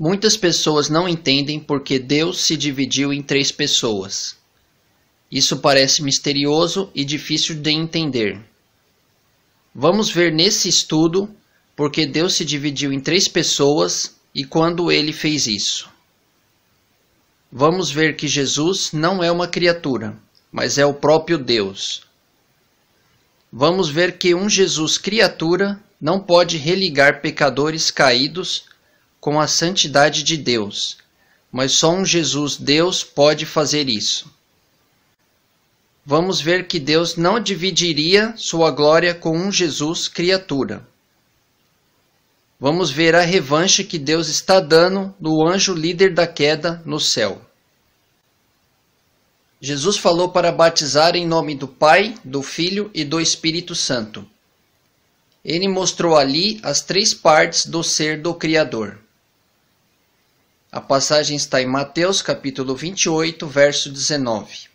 Muitas pessoas não entendem porque Deus se dividiu em três pessoas. Isso parece misterioso e difícil de entender. Vamos ver nesse estudo porque Deus se dividiu em três pessoas e quando ele fez isso. Vamos ver que Jesus não é uma criatura, mas é o próprio Deus. Vamos ver que um Jesus criatura não pode religar pecadores caídos com a santidade de Deus, mas só um Jesus Deus pode fazer isso. Vamos ver que Deus não dividiria sua glória com um Jesus criatura. Vamos ver a revanche que Deus está dando no anjo líder da queda no céu. Jesus falou para batizar em nome do Pai, do Filho e do Espírito Santo. Ele mostrou ali as três partes do ser do Criador. A passagem está em Mateus capítulo 28, verso 19.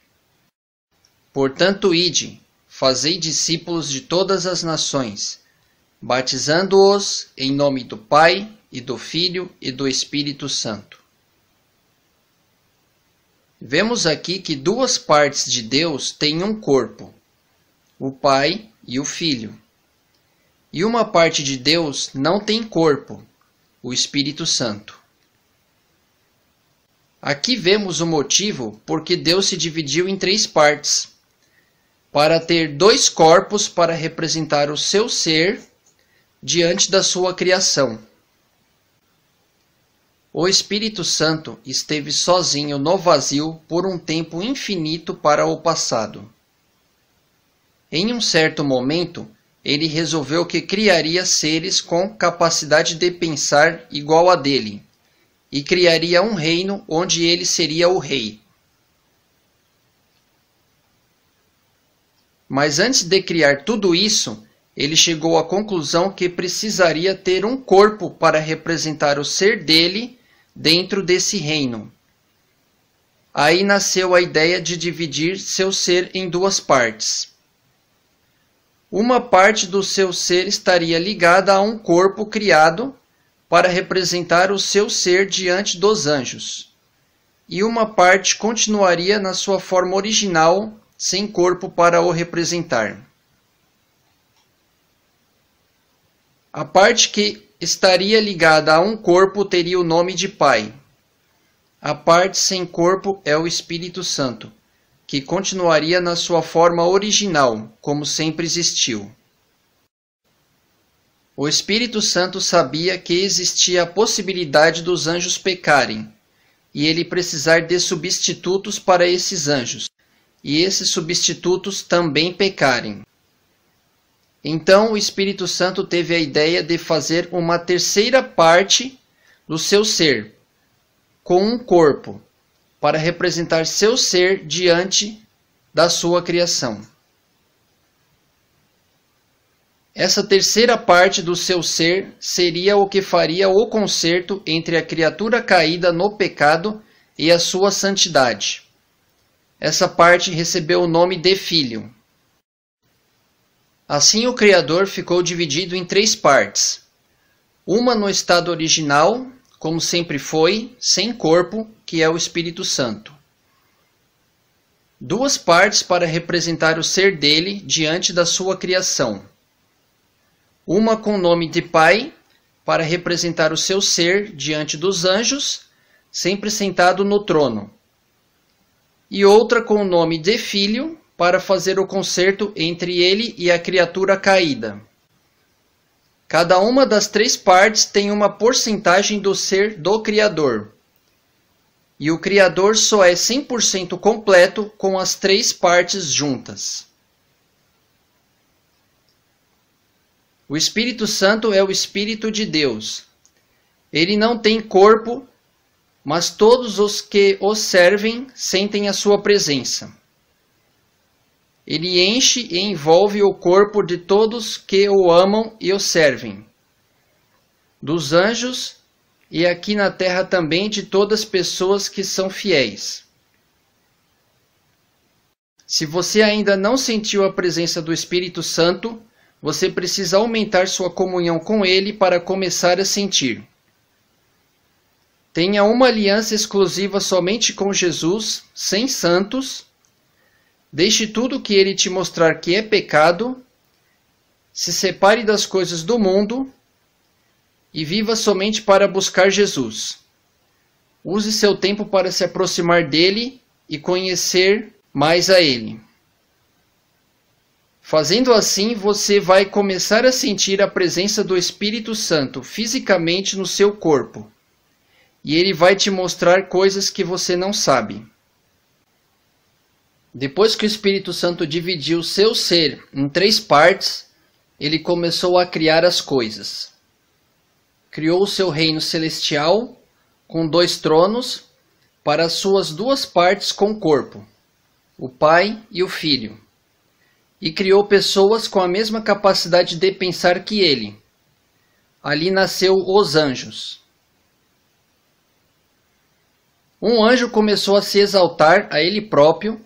Portanto, ide, fazei discípulos de todas as nações, batizando-os em nome do Pai e do Filho e do Espírito Santo. Vemos aqui que duas partes de Deus têm um corpo, o Pai e o Filho. E uma parte de Deus não tem corpo, o Espírito Santo. Aqui vemos o motivo porque Deus se dividiu em três partes, para ter dois corpos para representar o seu ser diante da sua criação. O Espírito Santo esteve sozinho no vazio por um tempo infinito para o passado. Em um certo momento, ele resolveu que criaria seres com capacidade de pensar igual a dele e criaria um reino onde ele seria o rei. Mas antes de criar tudo isso, ele chegou à conclusão que precisaria ter um corpo para representar o ser dele dentro desse reino. Aí nasceu a ideia de dividir seu ser em duas partes. Uma parte do seu ser estaria ligada a um corpo criado para representar o seu ser diante dos anjos, e uma parte continuaria na sua forma original, sem corpo para o representar. A parte que estaria ligada a um corpo teria o nome de Pai. A parte sem corpo é o Espírito Santo, que continuaria na sua forma original, como sempre existiu. O Espírito Santo sabia que existia a possibilidade dos anjos pecarem e ele precisar de substitutos para esses anjos, e esses substitutos também pecarem. Então o Espírito Santo teve a ideia de fazer uma terceira parte do seu ser, com um corpo, para representar seu ser diante da sua criação. Essa terceira parte do seu ser seria o que faria o concerto entre a criatura caída no pecado e a sua santidade. Essa parte recebeu o nome de Filho. Assim o Criador ficou dividido em três partes. Uma no estado original, como sempre foi, sem corpo, que é o Espírito Santo. Duas partes para representar o ser dele diante da sua criação uma com o nome de Pai, para representar o seu ser diante dos anjos, sempre sentado no trono, e outra com o nome de Filho, para fazer o concerto entre ele e a criatura caída. Cada uma das três partes tem uma porcentagem do ser do Criador. E o Criador só é 100% completo com as três partes juntas. O Espírito Santo é o Espírito de Deus. Ele não tem corpo, mas todos os que o servem sentem a sua presença. Ele enche e envolve o corpo de todos que o amam e o servem, dos anjos e aqui na terra também de todas as pessoas que são fiéis. Se você ainda não sentiu a presença do Espírito Santo, você precisa aumentar sua comunhão com Ele para começar a sentir. Tenha uma aliança exclusiva somente com Jesus, sem santos. Deixe tudo que Ele te mostrar que é pecado. Se separe das coisas do mundo e viva somente para buscar Jesus. Use seu tempo para se aproximar dele e conhecer mais a ele. Fazendo assim, você vai começar a sentir a presença do Espírito Santo fisicamente no seu corpo. E ele vai te mostrar coisas que você não sabe. Depois que o Espírito Santo dividiu seu ser em três partes, ele começou a criar as coisas. Criou o seu reino celestial, com dois tronos, para suas duas partes com corpo, o Pai e o Filho e criou pessoas com a mesma capacidade de pensar que ele. Ali nasceu os anjos. Um anjo começou a se exaltar a ele próprio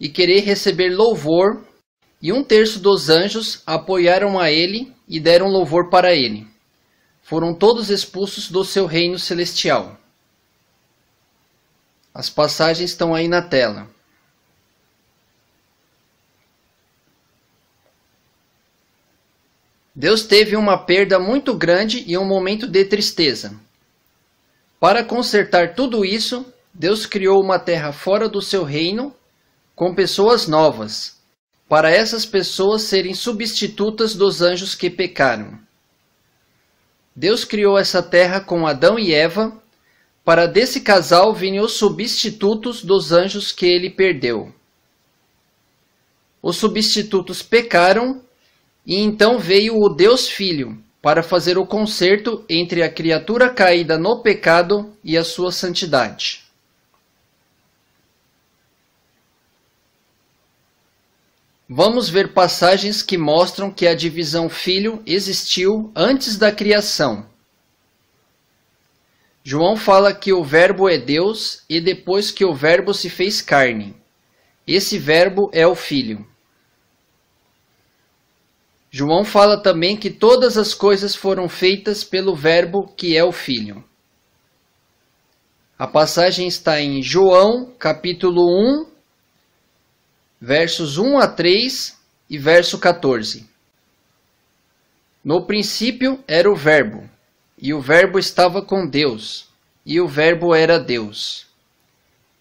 e querer receber louvor, e um terço dos anjos apoiaram a ele e deram louvor para ele. Foram todos expulsos do seu reino celestial. As passagens estão aí na tela. Deus teve uma perda muito grande e um momento de tristeza. Para consertar tudo isso, Deus criou uma terra fora do seu reino, com pessoas novas, para essas pessoas serem substitutas dos anjos que pecaram. Deus criou essa terra com Adão e Eva, para desse casal virem os substitutos dos anjos que ele perdeu. Os substitutos pecaram e então veio o Deus Filho para fazer o concerto entre a criatura caída no pecado e a sua santidade. Vamos ver passagens que mostram que a divisão filho existiu antes da criação. João fala que o Verbo é Deus e depois que o Verbo se fez carne. Esse Verbo é o Filho. João fala também que todas as coisas foram feitas pelo Verbo que é o Filho. A passagem está em João, capítulo 1, versos 1 a 3 e verso 14. No princípio era o Verbo, e o Verbo estava com Deus, e o Verbo era Deus.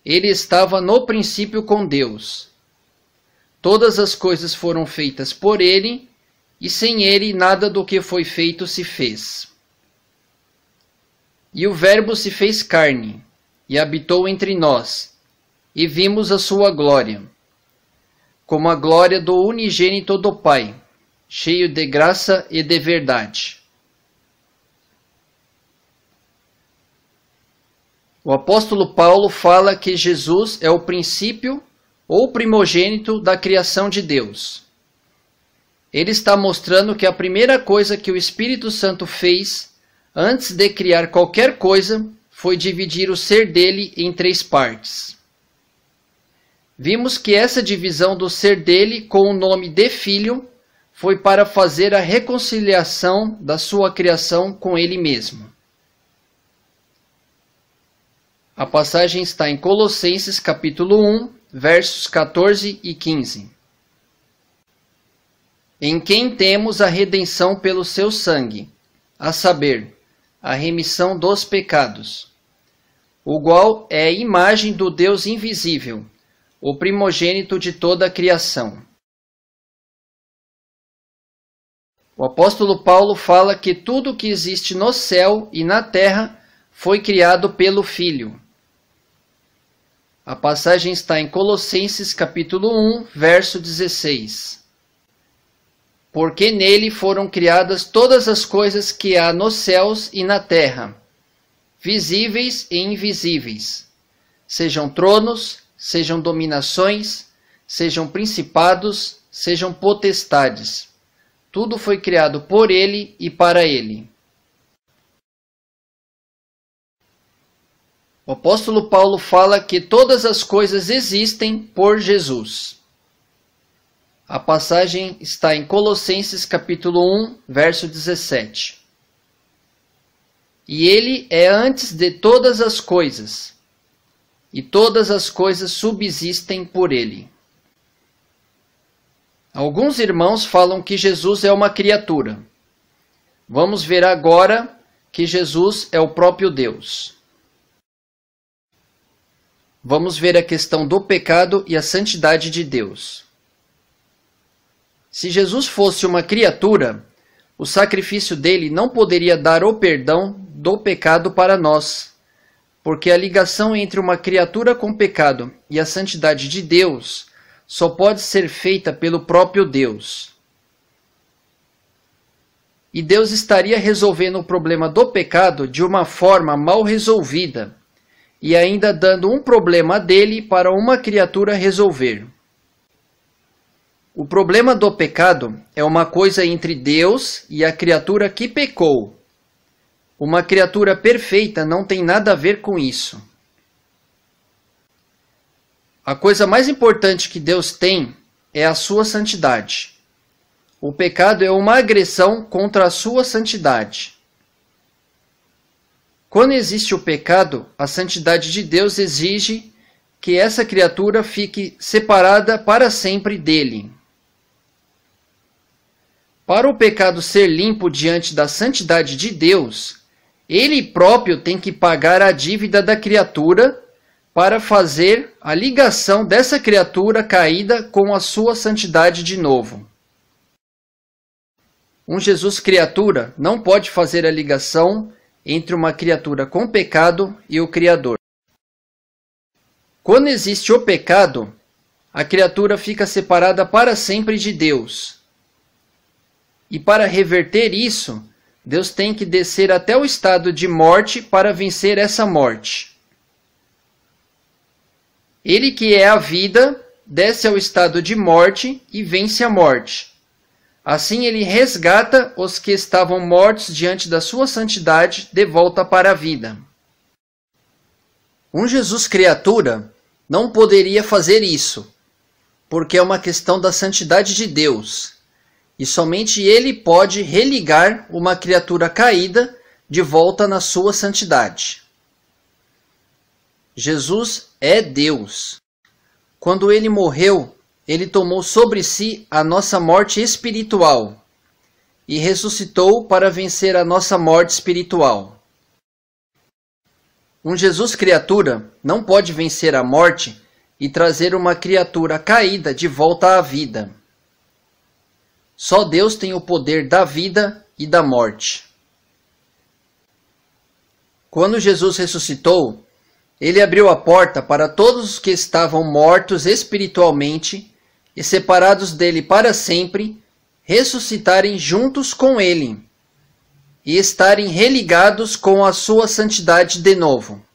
Ele estava no princípio com Deus. Todas as coisas foram feitas por ele e sem ele nada do que foi feito se fez. E o Verbo se fez carne, e habitou entre nós, e vimos a sua glória, como a glória do unigênito do Pai, cheio de graça e de verdade. O apóstolo Paulo fala que Jesus é o princípio ou primogênito da criação de Deus ele está mostrando que a primeira coisa que o Espírito Santo fez antes de criar qualquer coisa foi dividir o ser dele em três partes. Vimos que essa divisão do ser dele com o nome de filho foi para fazer a reconciliação da sua criação com ele mesmo. A passagem está em Colossenses capítulo 1, versos 14 e 15 em quem temos a redenção pelo seu sangue, a saber, a remissão dos pecados, o qual é imagem do Deus invisível, o primogênito de toda a criação. O apóstolo Paulo fala que tudo que existe no céu e na terra foi criado pelo Filho. A passagem está em Colossenses capítulo 1, verso 16 porque nele foram criadas todas as coisas que há nos céus e na terra, visíveis e invisíveis, sejam tronos, sejam dominações, sejam principados, sejam potestades. Tudo foi criado por ele e para ele. O apóstolo Paulo fala que todas as coisas existem por Jesus. A passagem está em Colossenses capítulo 1, verso 17. E ele é antes de todas as coisas, e todas as coisas subsistem por ele. Alguns irmãos falam que Jesus é uma criatura. Vamos ver agora que Jesus é o próprio Deus. Vamos ver a questão do pecado e a santidade de Deus. Se Jesus fosse uma criatura, o sacrifício dele não poderia dar o perdão do pecado para nós, porque a ligação entre uma criatura com pecado e a santidade de Deus só pode ser feita pelo próprio Deus. E Deus estaria resolvendo o problema do pecado de uma forma mal resolvida, e ainda dando um problema dele para uma criatura resolver. O problema do pecado é uma coisa entre Deus e a criatura que pecou. Uma criatura perfeita não tem nada a ver com isso. A coisa mais importante que Deus tem é a sua santidade. O pecado é uma agressão contra a sua santidade. Quando existe o pecado, a santidade de Deus exige que essa criatura fique separada para sempre dele. Para o pecado ser limpo diante da santidade de Deus, ele próprio tem que pagar a dívida da criatura para fazer a ligação dessa criatura caída com a sua santidade de novo. Um Jesus criatura não pode fazer a ligação entre uma criatura com pecado e o Criador. Quando existe o pecado, a criatura fica separada para sempre de Deus e para reverter isso, Deus tem que descer até o estado de morte para vencer essa morte. Ele que é a vida, desce ao estado de morte e vence a morte. Assim ele resgata os que estavam mortos diante da sua santidade de volta para a vida. Um Jesus criatura não poderia fazer isso, porque é uma questão da santidade de Deus, e somente ele pode religar uma criatura caída de volta na sua santidade. Jesus é Deus. Quando ele morreu, ele tomou sobre si a nossa morte espiritual e ressuscitou para vencer a nossa morte espiritual. Um Jesus criatura não pode vencer a morte e trazer uma criatura caída de volta à vida. Só Deus tem o poder da vida e da morte. Quando Jesus ressuscitou, ele abriu a porta para todos os que estavam mortos espiritualmente e separados dele para sempre ressuscitarem juntos com ele e estarem religados com a sua santidade de novo.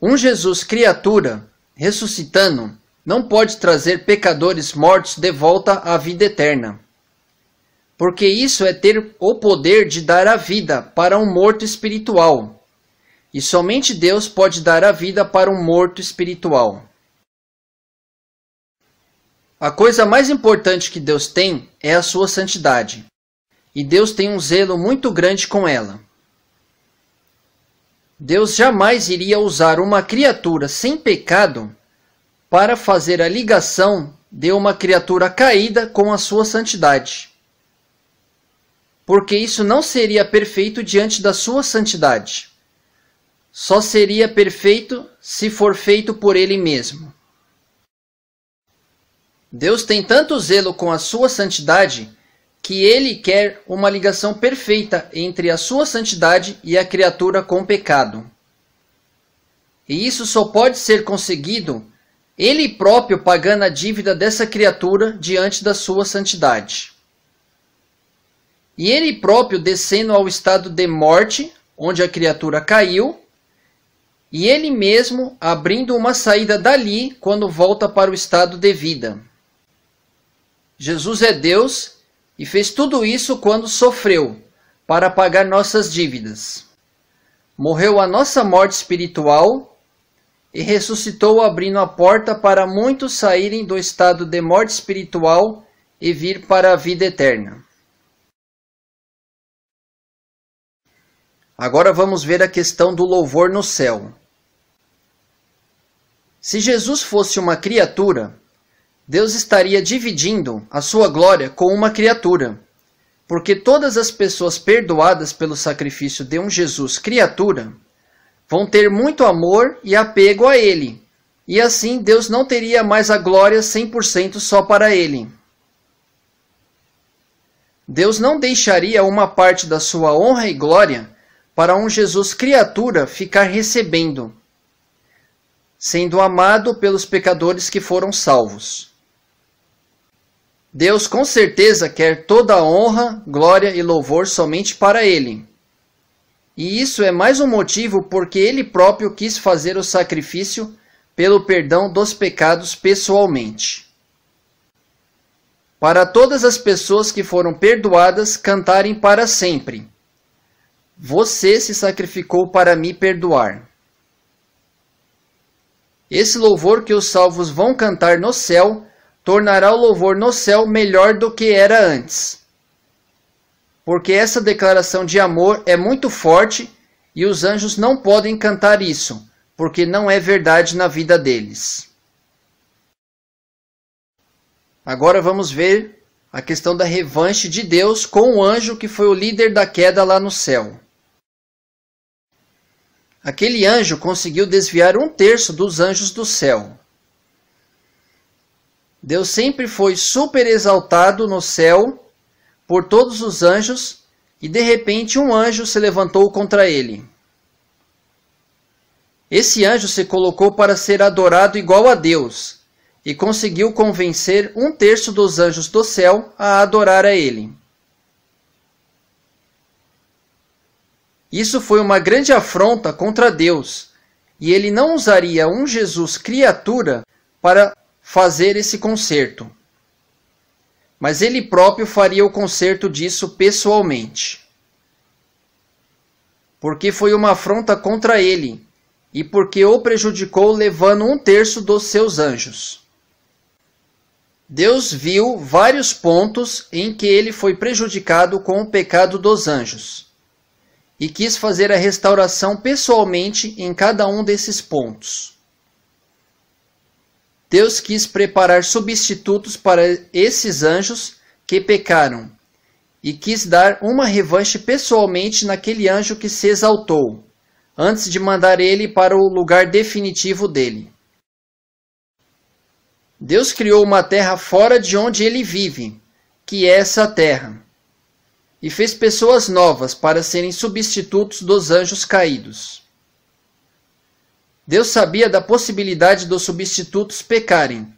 Um Jesus criatura ressuscitando não pode trazer pecadores mortos de volta à vida eterna. Porque isso é ter o poder de dar a vida para um morto espiritual. E somente Deus pode dar a vida para um morto espiritual. A coisa mais importante que Deus tem é a sua santidade. E Deus tem um zelo muito grande com ela. Deus jamais iria usar uma criatura sem pecado para fazer a ligação de uma criatura caída com a sua santidade. Porque isso não seria perfeito diante da sua santidade. Só seria perfeito se for feito por ele mesmo. Deus tem tanto zelo com a sua santidade que ele quer uma ligação perfeita entre a sua santidade e a criatura com pecado. E isso só pode ser conseguido ele próprio pagando a dívida dessa criatura diante da sua santidade. E ele próprio descendo ao estado de morte, onde a criatura caiu, e ele mesmo abrindo uma saída dali quando volta para o estado de vida. Jesus é Deus e fez tudo isso quando sofreu, para pagar nossas dívidas. Morreu a nossa morte espiritual e ressuscitou abrindo a porta para muitos saírem do estado de morte espiritual e vir para a vida eterna. Agora vamos ver a questão do louvor no céu. Se Jesus fosse uma criatura, Deus estaria dividindo a sua glória com uma criatura, porque todas as pessoas perdoadas pelo sacrifício de um Jesus criatura vão ter muito amor e apego a ele. E assim Deus não teria mais a glória 100% só para ele. Deus não deixaria uma parte da sua honra e glória para um Jesus criatura ficar recebendo, sendo amado pelos pecadores que foram salvos. Deus com certeza quer toda a honra, glória e louvor somente para Ele. E isso é mais um motivo porque ele próprio quis fazer o sacrifício pelo perdão dos pecados pessoalmente. Para todas as pessoas que foram perdoadas cantarem para sempre. Você se sacrificou para me perdoar. Esse louvor que os salvos vão cantar no céu tornará o louvor no céu melhor do que era antes porque essa declaração de amor é muito forte e os anjos não podem cantar isso, porque não é verdade na vida deles. Agora vamos ver a questão da revanche de Deus com o anjo que foi o líder da queda lá no céu. Aquele anjo conseguiu desviar um terço dos anjos do céu. Deus sempre foi super exaltado no céu por todos os anjos, e de repente um anjo se levantou contra ele. Esse anjo se colocou para ser adorado igual a Deus, e conseguiu convencer um terço dos anjos do céu a adorar a ele. Isso foi uma grande afronta contra Deus, e ele não usaria um Jesus criatura para fazer esse concerto mas ele próprio faria o conserto disso pessoalmente. Porque foi uma afronta contra ele, e porque o prejudicou levando um terço dos seus anjos. Deus viu vários pontos em que ele foi prejudicado com o pecado dos anjos, e quis fazer a restauração pessoalmente em cada um desses pontos. Deus quis preparar substitutos para esses anjos que pecaram e quis dar uma revanche pessoalmente naquele anjo que se exaltou, antes de mandar ele para o lugar definitivo dele. Deus criou uma terra fora de onde ele vive, que é essa terra, e fez pessoas novas para serem substitutos dos anjos caídos. Deus sabia da possibilidade dos substitutos pecarem,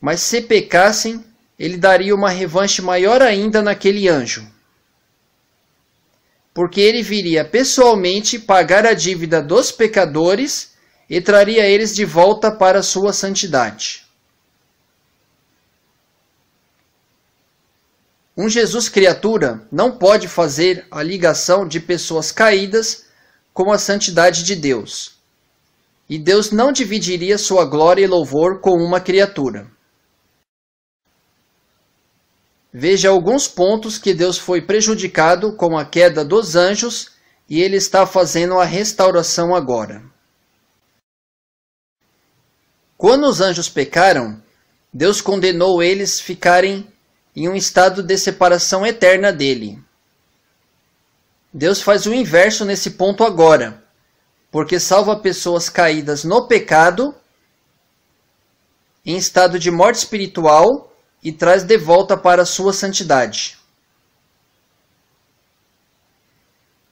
mas se pecassem, ele daria uma revanche maior ainda naquele anjo. Porque ele viria pessoalmente pagar a dívida dos pecadores e traria eles de volta para sua santidade. Um Jesus criatura não pode fazer a ligação de pessoas caídas com a santidade de Deus e Deus não dividiria sua glória e louvor com uma criatura. Veja alguns pontos que Deus foi prejudicado com a queda dos anjos e ele está fazendo a restauração agora. Quando os anjos pecaram, Deus condenou eles ficarem em um estado de separação eterna dele. Deus faz o inverso nesse ponto agora porque salva pessoas caídas no pecado, em estado de morte espiritual e traz de volta para a sua santidade.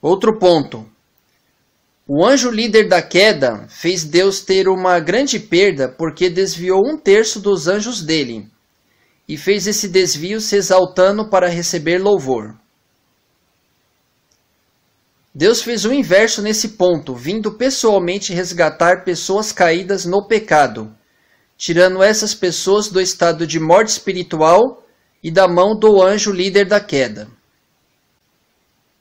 Outro ponto. O anjo líder da queda fez Deus ter uma grande perda porque desviou um terço dos anjos dele e fez esse desvio se exaltando para receber louvor. Deus fez o inverso nesse ponto, vindo pessoalmente resgatar pessoas caídas no pecado, tirando essas pessoas do estado de morte espiritual e da mão do anjo líder da queda.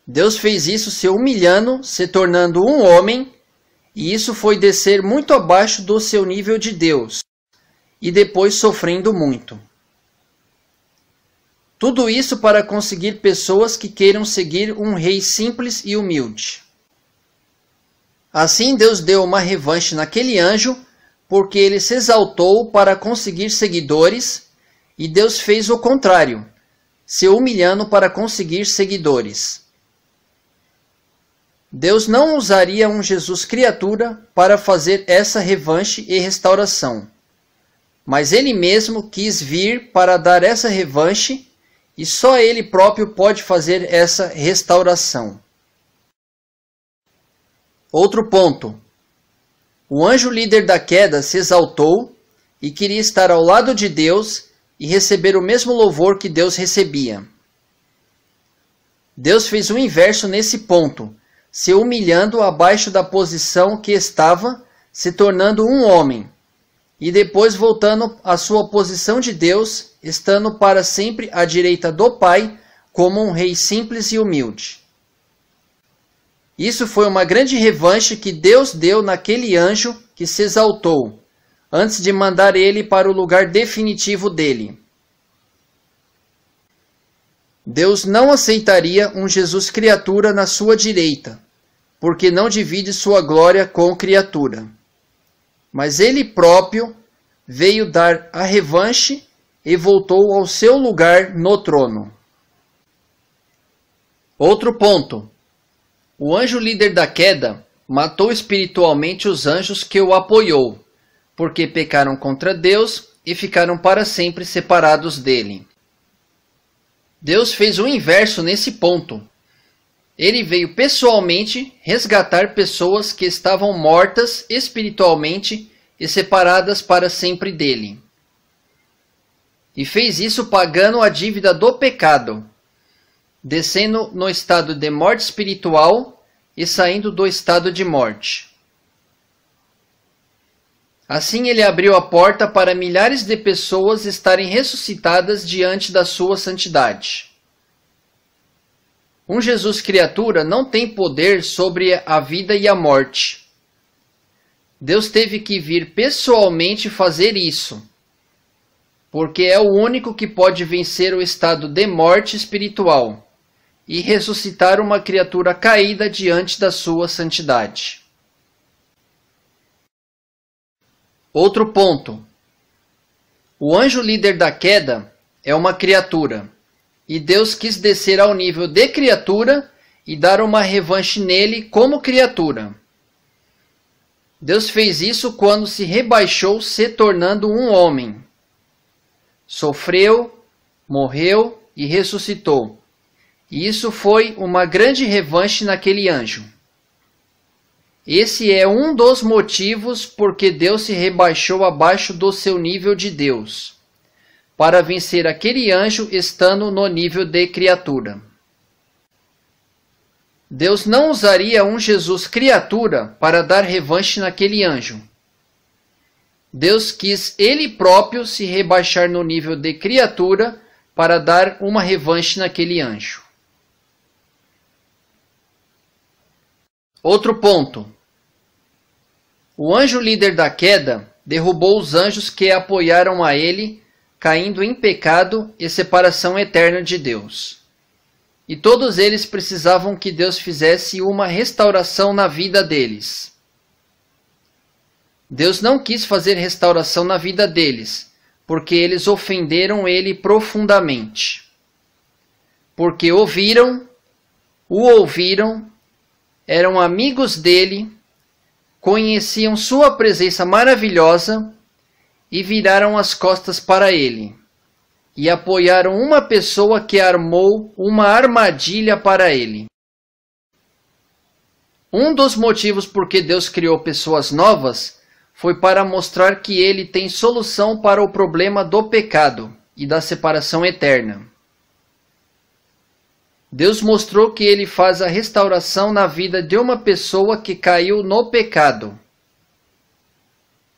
Deus fez isso se humilhando, se tornando um homem, e isso foi descer muito abaixo do seu nível de Deus, e depois sofrendo muito. Tudo isso para conseguir pessoas que queiram seguir um rei simples e humilde. Assim, Deus deu uma revanche naquele anjo, porque ele se exaltou para conseguir seguidores, e Deus fez o contrário, se humilhando para conseguir seguidores. Deus não usaria um Jesus criatura para fazer essa revanche e restauração. Mas ele mesmo quis vir para dar essa revanche e só ele próprio pode fazer essa restauração. Outro ponto. O anjo líder da queda se exaltou e queria estar ao lado de Deus e receber o mesmo louvor que Deus recebia. Deus fez o inverso nesse ponto, se humilhando abaixo da posição que estava, se tornando um homem e depois voltando à sua posição de Deus, estando para sempre à direita do Pai, como um rei simples e humilde. Isso foi uma grande revanche que Deus deu naquele anjo que se exaltou, antes de mandar ele para o lugar definitivo dele. Deus não aceitaria um Jesus criatura na sua direita, porque não divide sua glória com criatura. Mas ele próprio veio dar a revanche e voltou ao seu lugar no trono. Outro ponto. O anjo líder da queda matou espiritualmente os anjos que o apoiou, porque pecaram contra Deus e ficaram para sempre separados dele. Deus fez o inverso nesse ponto, ele veio pessoalmente resgatar pessoas que estavam mortas espiritualmente e separadas para sempre dele. E fez isso pagando a dívida do pecado, descendo no estado de morte espiritual e saindo do estado de morte. Assim ele abriu a porta para milhares de pessoas estarem ressuscitadas diante da sua santidade. Um Jesus criatura não tem poder sobre a vida e a morte. Deus teve que vir pessoalmente fazer isso, porque é o único que pode vencer o estado de morte espiritual e ressuscitar uma criatura caída diante da sua santidade. Outro ponto: o anjo líder da queda é uma criatura. E Deus quis descer ao nível de criatura e dar uma revanche nele como criatura. Deus fez isso quando se rebaixou, se tornando um homem. Sofreu, morreu e ressuscitou. E isso foi uma grande revanche naquele anjo. Esse é um dos motivos porque Deus se rebaixou abaixo do seu nível de Deus para vencer aquele anjo estando no nível de criatura. Deus não usaria um Jesus criatura para dar revanche naquele anjo. Deus quis ele próprio se rebaixar no nível de criatura para dar uma revanche naquele anjo. Outro ponto. O anjo líder da queda derrubou os anjos que apoiaram a ele caindo em pecado e separação eterna de Deus. E todos eles precisavam que Deus fizesse uma restauração na vida deles. Deus não quis fazer restauração na vida deles, porque eles ofenderam ele profundamente. Porque ouviram, o ouviram, eram amigos dele, conheciam sua presença maravilhosa e viraram as costas para ele, e apoiaram uma pessoa que armou uma armadilha para ele. Um dos motivos por que Deus criou pessoas novas foi para mostrar que ele tem solução para o problema do pecado e da separação eterna. Deus mostrou que ele faz a restauração na vida de uma pessoa que caiu no pecado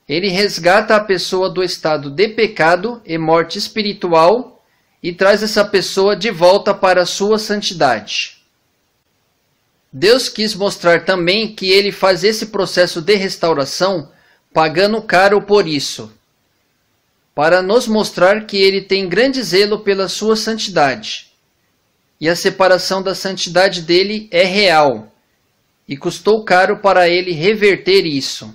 ele resgata a pessoa do estado de pecado e morte espiritual e traz essa pessoa de volta para a sua santidade. Deus quis mostrar também que ele faz esse processo de restauração pagando caro por isso, para nos mostrar que ele tem grande zelo pela sua santidade. E a separação da santidade dele é real, e custou caro para ele reverter isso.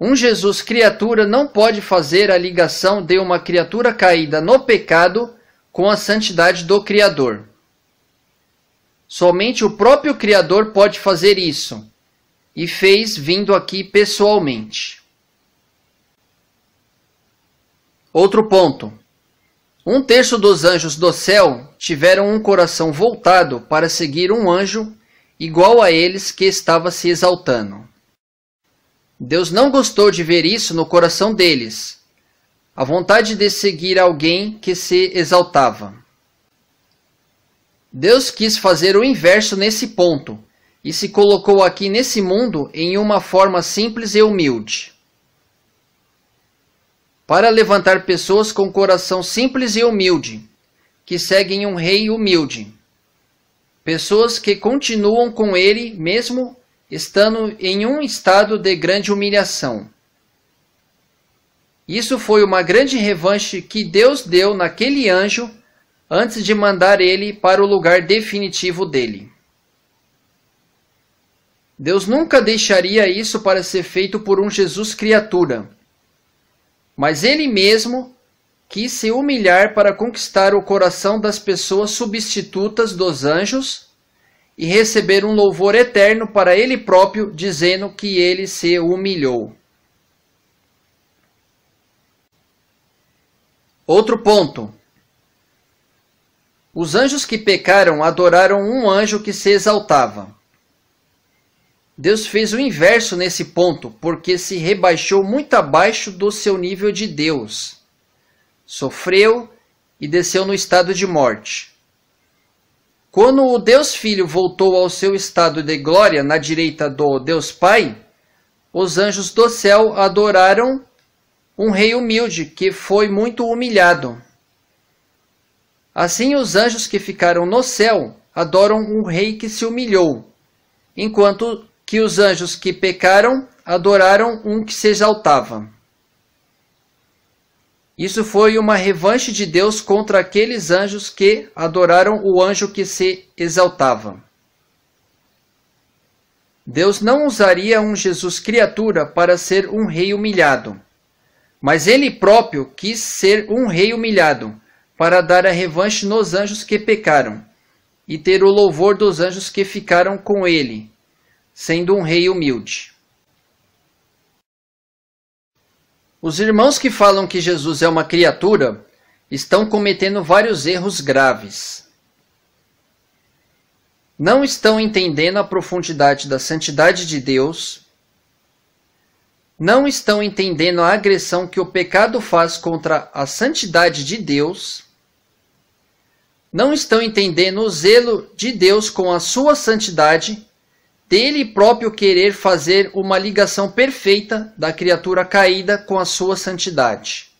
Um Jesus criatura não pode fazer a ligação de uma criatura caída no pecado com a santidade do Criador. Somente o próprio Criador pode fazer isso, e fez vindo aqui pessoalmente. Outro ponto. Um terço dos anjos do céu tiveram um coração voltado para seguir um anjo igual a eles que estava se exaltando. Deus não gostou de ver isso no coração deles, a vontade de seguir alguém que se exaltava. Deus quis fazer o inverso nesse ponto e se colocou aqui nesse mundo em uma forma simples e humilde. Para levantar pessoas com coração simples e humilde, que seguem um rei humilde. Pessoas que continuam com ele mesmo estando em um estado de grande humilhação. Isso foi uma grande revanche que Deus deu naquele anjo antes de mandar ele para o lugar definitivo dele. Deus nunca deixaria isso para ser feito por um Jesus criatura, mas ele mesmo quis se humilhar para conquistar o coração das pessoas substitutas dos anjos e receber um louvor eterno para ele próprio, dizendo que ele se humilhou. Outro ponto. Os anjos que pecaram adoraram um anjo que se exaltava. Deus fez o inverso nesse ponto, porque se rebaixou muito abaixo do seu nível de Deus. Sofreu e desceu no estado de morte. Quando o Deus Filho voltou ao seu estado de glória na direita do Deus Pai, os anjos do céu adoraram um rei humilde que foi muito humilhado. Assim, os anjos que ficaram no céu adoram um rei que se humilhou, enquanto que os anjos que pecaram adoraram um que se exaltava. Isso foi uma revanche de Deus contra aqueles anjos que adoraram o anjo que se exaltava. Deus não usaria um Jesus criatura para ser um rei humilhado, mas ele próprio quis ser um rei humilhado para dar a revanche nos anjos que pecaram e ter o louvor dos anjos que ficaram com ele, sendo um rei humilde. Os irmãos que falam que Jesus é uma criatura estão cometendo vários erros graves. Não estão entendendo a profundidade da santidade de Deus. Não estão entendendo a agressão que o pecado faz contra a santidade de Deus. Não estão entendendo o zelo de Deus com a sua santidade dele próprio querer fazer uma ligação perfeita da criatura caída com a sua santidade.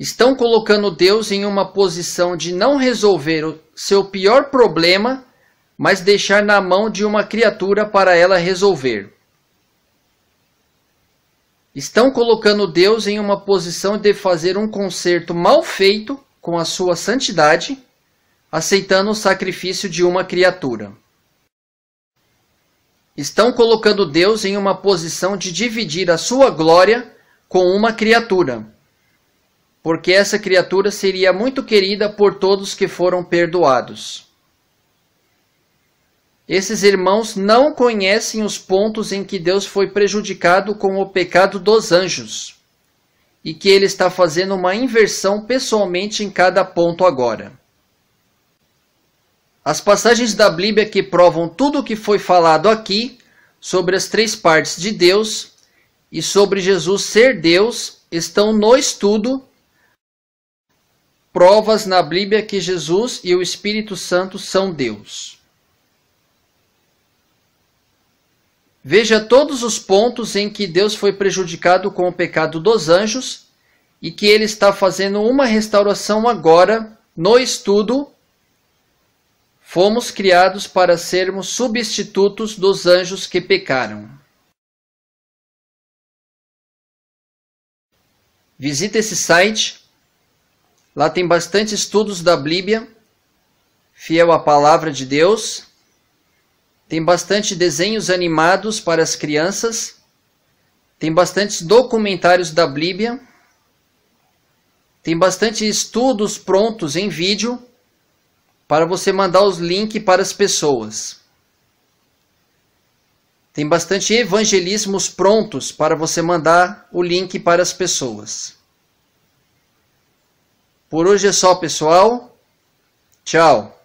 Estão colocando Deus em uma posição de não resolver o seu pior problema, mas deixar na mão de uma criatura para ela resolver. Estão colocando Deus em uma posição de fazer um conserto mal feito com a sua santidade aceitando o sacrifício de uma criatura estão colocando Deus em uma posição de dividir a sua glória com uma criatura, porque essa criatura seria muito querida por todos que foram perdoados. Esses irmãos não conhecem os pontos em que Deus foi prejudicado com o pecado dos anjos e que ele está fazendo uma inversão pessoalmente em cada ponto agora. As passagens da Bíblia que provam tudo o que foi falado aqui sobre as três partes de Deus e sobre Jesus ser Deus estão no estudo Provas na Bíblia que Jesus e o Espírito Santo são Deus. Veja todos os pontos em que Deus foi prejudicado com o pecado dos anjos e que ele está fazendo uma restauração agora no estudo Fomos criados para sermos substitutos dos anjos que pecaram. Visita esse site. Lá tem bastante estudos da Bíblia, fiel à palavra de Deus. Tem bastante desenhos animados para as crianças. Tem bastantes documentários da Bíblia. Tem bastante estudos prontos em vídeo para você mandar os links para as pessoas. Tem bastante evangelismos prontos para você mandar o link para as pessoas. Por hoje é só, pessoal. Tchau.